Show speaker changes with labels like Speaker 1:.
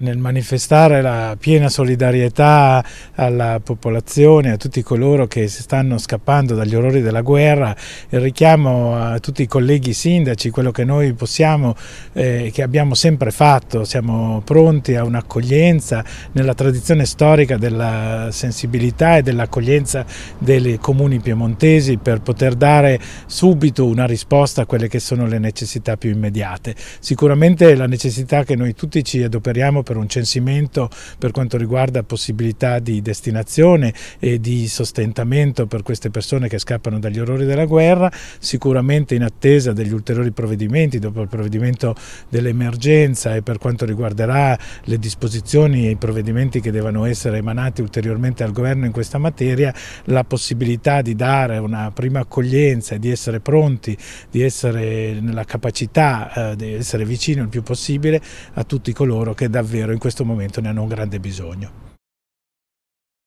Speaker 1: nel manifestare la piena solidarietà alla popolazione, a tutti coloro che si stanno scappando dagli orrori della guerra, il richiamo a tutti i colleghi sindaci, quello che noi possiamo e eh, che abbiamo sempre fatto, siamo pronti a un'accoglienza nella tradizione storica della sensibilità e dell'accoglienza dei comuni piemontesi per poter dare subito una risposta a quelle che sono le necessità più immediate. Sicuramente la necessità che noi tutti ci adoperiamo per un censimento per quanto riguarda possibilità di destinazione e di sostentamento per queste persone che scappano dagli orrori della guerra, sicuramente in attesa degli ulteriori provvedimenti, dopo il provvedimento dell'emergenza e per quanto riguarderà le disposizioni e i provvedimenti che devono essere emanati ulteriormente al governo in questa materia, la possibilità di dare una prima accoglienza, di essere pronti, di essere nella capacità eh, di essere vicini il più possibile a tutti coloro che davvero vero in questo momento ne hanno un grande bisogno.